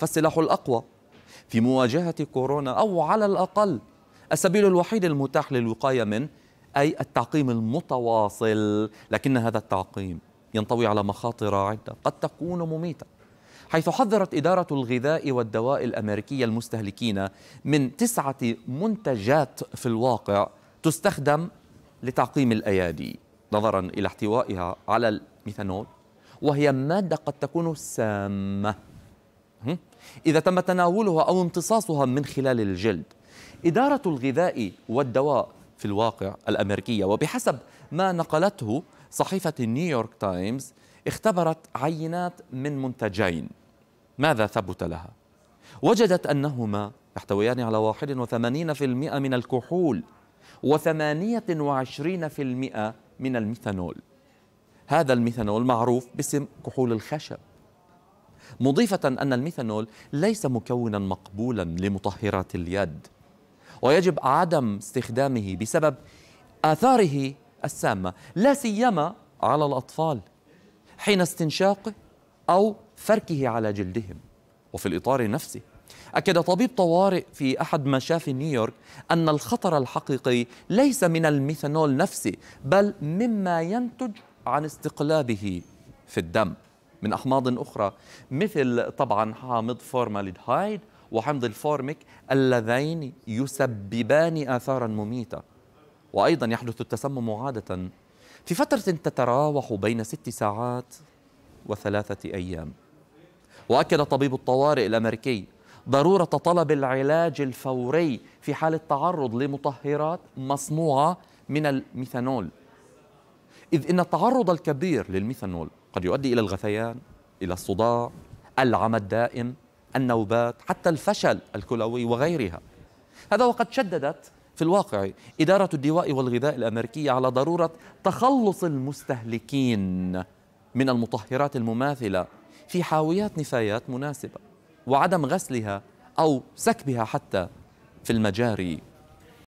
فالسلاح الأقوى في مواجهة كورونا أو على الأقل السبيل الوحيد المتاح للوقاية منه أي التعقيم المتواصل لكن هذا التعقيم ينطوي على مخاطر عدة قد تكون مميتة حيث حذرت إدارة الغذاء والدواء الأمريكية المستهلكين من تسعة منتجات في الواقع تستخدم لتعقيم الأيادي نظرا إلى احتوائها على الميثانول وهي مادة قد تكون سامة إذا تم تناولها أو امتصاصها من خلال الجلد إدارة الغذاء والدواء في الواقع الأمريكية وبحسب ما نقلته صحيفة نيويورك تايمز اختبرت عينات من منتجين ماذا ثبت لها؟ وجدت أنهما يحتويان على 81% من الكحول و28% من الميثانول هذا الميثانول معروف باسم كحول الخشب مضيفة أن الميثانول ليس مكونا مقبولا لمطهرات اليد ويجب عدم استخدامه بسبب آثاره السامة لا سيما على الأطفال حين استنشاقه أو فركه على جلدهم وفي الإطار نفسه أكد طبيب طوارئ في أحد مشافي نيويورك أن الخطر الحقيقي ليس من الميثانول نفسه بل مما ينتج عن استقلابه في الدم من أحماض أخرى مثل طبعا حامض فورمالدهايد وحمض الفورميك اللذين يسببان آثارا مميتة وأيضا يحدث التسمم عادة في فترة تتراوح بين ست ساعات وثلاثة أيام وأكد طبيب الطوارئ الأمريكي ضرورة طلب العلاج الفوري في حال التعرض لمطهرات مصنوعة من الميثانول إذ إن التعرض الكبير للميثانول قد يؤدي إلى الغثيان إلى الصداع العمى الدائم النوبات حتى الفشل الكلوي وغيرها هذا وقد شددت في الواقع إدارة الدواء والغذاء الأمريكية على ضرورة تخلص المستهلكين من المطهرات المماثلة في حاويات نفايات مناسبة وعدم غسلها أو سكبها حتى في المجاري